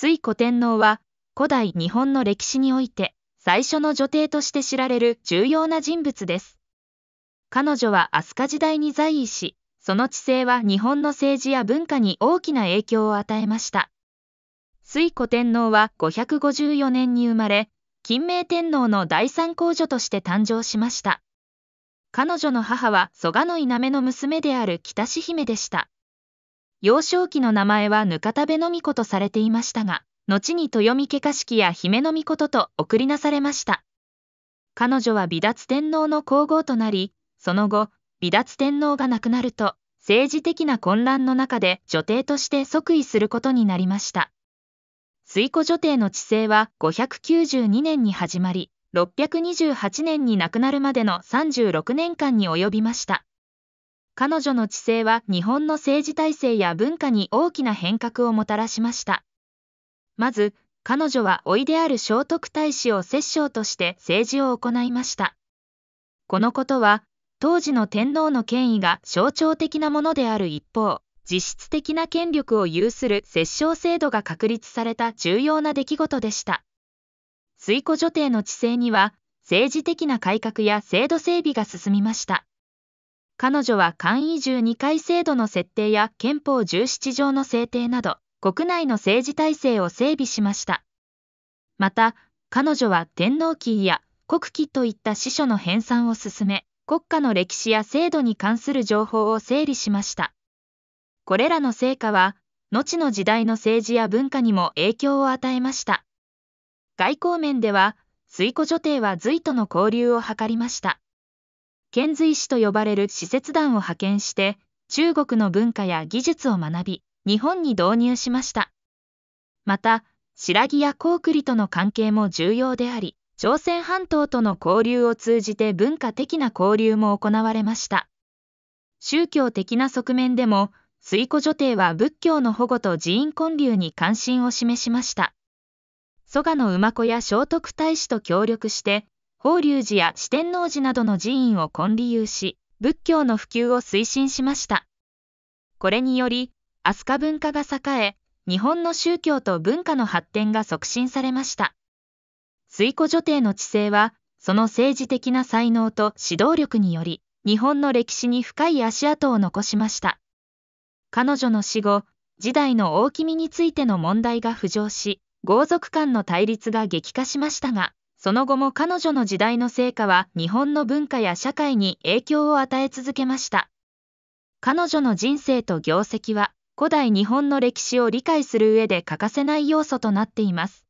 水古天皇は、古代日本の歴史において、最初の女帝として知られる重要な人物です。彼女は飛鳥時代に在位し、その知性は日本の政治や文化に大きな影響を与えました。水古天皇は554年に生まれ、金明天皇の第三皇女として誕生しました。彼女の母は蘇我の稲目の娘である北志姫でした。幼少期の名前はぬかたべのみことされていましたが、後に豊見家家式や姫のみことと送りなされました。彼女は美達天皇の皇后となり、その後、美達天皇が亡くなると、政治的な混乱の中で女帝として即位することになりました。水戸女帝の治世は592年に始まり、628年に亡くなるまでの36年間に及びました。彼女の治世は日本の政治体制や文化に大きな変革をもたらしました。まず、彼女は老いである聖徳太子を摂政として政治を行いました。このことは、当時の天皇の権威が象徴的なものである一方、実質的な権力を有する摂政制度が確立された重要な出来事でした。水戸女帝の治世には、政治的な改革や制度整備が進みました。彼女は簡易12回制度の設定や憲法17条の制定など、国内の政治体制を整備しました。また、彼女は天皇旗や国旗といった司書の編纂を進め、国家の歴史や制度に関する情報を整理しました。これらの成果は、後の時代の政治や文化にも影響を与えました。外交面では、水戸女帝は隋との交流を図りました。遣隋使と呼ばれる使節団を派遣して、中国の文化や技術を学び、日本に導入しました。また、白木や高リとの関係も重要であり、朝鮮半島との交流を通じて文化的な交流も行われました。宗教的な側面でも、水古女帝は仏教の保護と寺院建立に関心を示しました。蘇我の馬子や聖徳太子と協力して、法隆寺や四天王寺などの寺院を建立し、仏教の普及を推進しました。これにより、飛鳥文化が栄え、日本の宗教と文化の発展が促進されました。水古女帝の治世は、その政治的な才能と指導力により、日本の歴史に深い足跡を残しました。彼女の死後、時代の大きみについての問題が浮上し、豪族間の対立が激化しましたが、その後も彼女の時代の成果は日本の文化や社会に影響を与え続けました。彼女の人生と業績は古代日本の歴史を理解する上で欠かせない要素となっています。